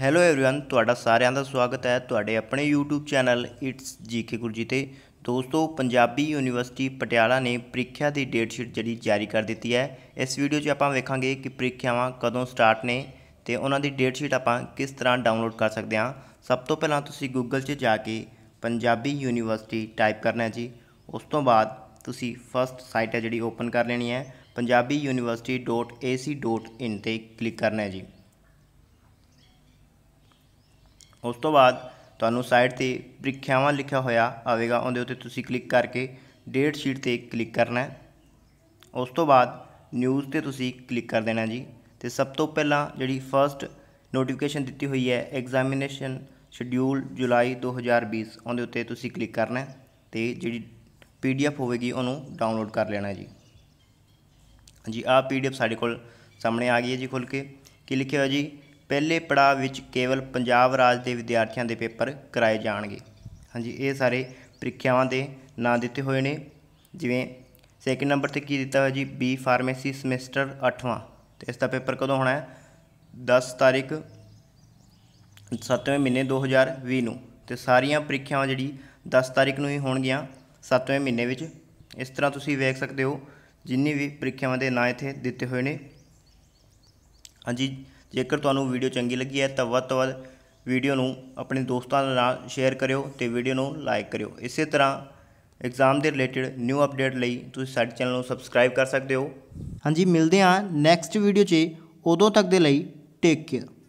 hello everyone ਤੁਹਾਡਾ ਸਾਰਿਆਂ ਦਾ ਸਵਾਗਤ ਹੈ ਤੁਹਾਡੇ ਆਪਣੇ YouTube channel it's GK Gurji ਤੇ ਦੋਸਤੋ ਪੰਜਾਬੀ ਯੂਨੀਵਰਸਿਟੀ ਪਟਿਆਲਾ ਨੇ ਪ੍ਰੀਖਿਆ ਦੀ ਡੇਟ ਸ਼ੀਟ ਜਿਹੜੀ ਜਾਰੀ ਕਰ ਦਿੱਤੀ ਹੈ ਇਸ ਵੀਡੀਓ 'ਚ ਆਪਾਂ ਵੇਖਾਂਗੇ ਕਿ ਪ੍ਰੀਖਿਆਵਾਂ ਕਦੋਂ ਸਟਾਰਟ ਨੇ ਤੇ ਉਹਨਾਂ ਦੀ ਡੇਟ ਸ਼ੀਟ ਆਪਾਂ ਕਿਸ ਤਰ੍ਹਾਂ ਡਾਊਨਲੋਡ ਕਰ ਸਕਦੇ ਹਾਂ ਸਭ ਤੋਂ ਪਹਿਲਾਂ ਤੁਸੀਂ Google 'ਚ ਜਾ ਕੇ ਪੰਜਾਬੀ ਯੂਨੀਵਰਸਿਟੀ ਟਾਈਪ ਕਰਨਾ ਹੈ ਜੀ ਉਸ ਤੋਂ ਬਾਅਦ ਤੁਸੀਂ ਫਸਟ ਸਾਈਟ ਹੈ ਜਿਹੜੀ ਓਪਨ ਕਰ ਲੈਣੀ ਹੈ ਯੂਨੀਵਰਸਿਟੀ.ac.in ਤੇ ਕਲਿੱਕ ਕਰਨਾ ਹੈ ਜੀ ਉਸ ਤੋਂ ਬਾਅਦ ਤੁਹਾਨੂੰ ਸਾਈਡ ਤੇ ਪ੍ਰੀਖਿਆਵਾਂ ਲਿਖਿਆ ਹੋਇਆ ਆਵੇਗਾ ਉਹਦੇ ਉੱਤੇ ਤੁਸੀਂ ਕਲਿੱਕ ਕਰਕੇ ਡੇਟ ਸ਼ੀਟ ਤੇ ਕਲਿੱਕ ਕਰਨਾ ਹੈ ਉਸ ਤੋਂ ਬਾਅਦ ਨਿਊਜ਼ ਤੇ ਤੁਸੀਂ ਕਲਿੱਕ ਕਰ ਦੇਣਾ ਜੀ ਤੇ ਸਭ ਤੋਂ ਪਹਿਲਾਂ ਜਿਹੜੀ ਫਰਸਟ ਨੋਟੀਫਿਕੇਸ਼ਨ ਦਿੱਤੀ ਹੋਈ ਹੈ ਐਗਜ਼ਾਮੀਨੇਸ਼ਨ ਸ਼ਡਿਊਲ ਜੁਲਾਈ 2020 ਉਹਦੇ ਉੱਤੇ ਤੁਸੀਂ ਕਲਿੱਕ ਕਰਨਾ ਹੈ ਤੇ ਜਿਹੜੀ ਪੀਡੀਐਫ ਹੋਵੇਗੀ ਉਹਨੂੰ ਡਾਊਨਲੋਡ ਕਰ ਲੈਣਾ ਜੀ ਜੀ ਆ ਪੀਡੀਐਫ ਸਾਡੇ ਕੋਲ ਸਾਹਮਣੇ ਆ ਗਈ ਹੈ ਜੀ ਖੁੱਲ ਕੇ ਕੀ ਲਿਖਿਆ ਹੋਇਆ ਜੀ ਪਹਿਲੇ ਪੜਾਅ ਵਿੱਚ ਕੇਵਲ ਪੰਜਾਬ ਰਾਜ ਦੇ ਵਿਦਿਆਰਥੀਆਂ ਦੇ ਪੇਪਰ ਕਰਾਏ ਜਾਣਗੇ ਹਾਂਜੀ ਇਹ ਸਾਰੇ ਪ੍ਰੀਖਿਆਵਾਂ ਦੇ ਨਾਂ ਦਿੱਤੇ ਹੋਏ ਨੇ ਜਿਵੇਂ ਸੈਕਿੰਡ ਨੰਬਰ ਤੇ ਕੀ ਦਿੱਤਾ ਹੋਇਆ ਜੀ ਬੀ ਫਾਰਮੇਸੀ ਸਮੈਸਟਰ 8ਵਾਂ ਤੇ ਇਸ ਦਾ ਪੇਪਰ ਕਦੋਂ ਹੋਣਾ ਹੈ 10 ਤਾਰੀਖ 7ਵੇਂ ਮਹੀਨੇ 2020 ਨੂੰ ਤੇ ਸਾਰੀਆਂ ਪ੍ਰੀਖਿਆਵਾਂ ਜਿਹੜੀ 10 ਤਾਰੀਖ ਨੂੰ ਹੀ ਹੋਣਗੀਆਂ 7ਵੇਂ ਮਹੀਨੇ ਵਿੱਚ ਇਸ ਤਰ੍ਹਾਂ ਤੁਸੀਂ ਵੇਖ ਸਕਦੇ ਹੋ ਜਿੰਨੀ ਵੀ ਪ੍ਰੀਖਿਆਵਾਂ ਦੇ ਨਾਂ ਇੱਥੇ ਦਿੱਤੇ ਹੋਏ ਨੇ ਹਾਂਜੀ ਜੇਕਰ ਤੁਹਾਨੂੰ ਵੀਡੀਓ ਚੰਗੀ ਲੱਗੀ ਹੈ ਤਾਂ ਵੱਧ ਤੋਂ ਵੱਧ ਵੀਡੀਓ ਨੂੰ ਆਪਣੇ ਦੋਸਤਾਂ ਨਾਲ ਸ਼ੇਅਰ ਕਰਿਓ ਤੇ ਵੀਡੀਓ ਨੂੰ ਲਾਈਕ ਕਰਿਓ ਇਸੇ ਤਰ੍ਹਾਂ ਐਗਜ਼ਾਮ ਦੇ ਰਿਲੇਟਡ ਨਿਊ ਅਪਡੇਟ ਲਈ ਤੁਸੀਂ ਸਾਡੇ ਚੈਨਲ ਨੂੰ ਸਬਸਕ੍ਰਾਈਬ ਕਰ ਸਕਦੇ ਹੋ ਹਾਂਜੀ ਮਿਲਦੇ ਹਾਂ ਨੈਕਸਟ ਵੀਡੀਓ 'ਚ ਉਦੋਂ ਤੱਕ ਦੇ ਲਈ ਟੇਕ ਕੇਅਰ